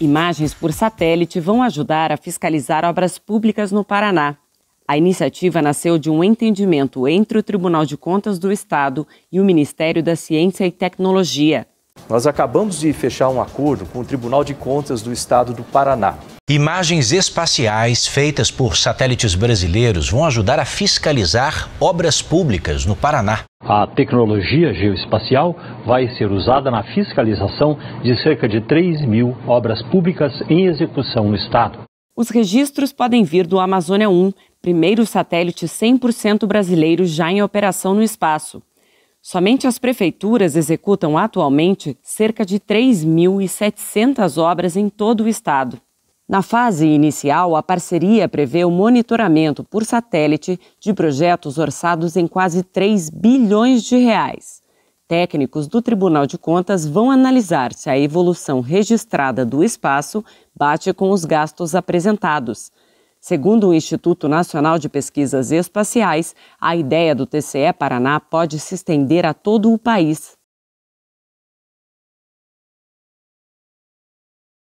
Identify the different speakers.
Speaker 1: Imagens por satélite vão ajudar a fiscalizar obras públicas no Paraná. A iniciativa nasceu de um entendimento entre o Tribunal de Contas do Estado e o Ministério da Ciência e Tecnologia.
Speaker 2: Nós acabamos de fechar um acordo com o Tribunal de Contas do Estado do Paraná.
Speaker 3: Imagens espaciais feitas por satélites brasileiros vão ajudar a fiscalizar obras públicas no Paraná. A tecnologia
Speaker 4: geoespacial vai ser usada na fiscalização de cerca de 3 mil obras públicas em execução no Estado.
Speaker 1: Os registros podem vir do Amazônia 1, primeiro satélite 100% brasileiro já em operação no espaço. Somente as prefeituras executam atualmente cerca de 3.700 obras em todo o estado. Na fase inicial, a parceria prevê o monitoramento por satélite de projetos orçados em quase 3 bilhões de reais. Técnicos do Tribunal de Contas vão analisar se a evolução registrada do espaço bate com os gastos apresentados. Segundo o Instituto Nacional de Pesquisas Espaciais, a ideia do TCE Paraná pode se estender a todo o país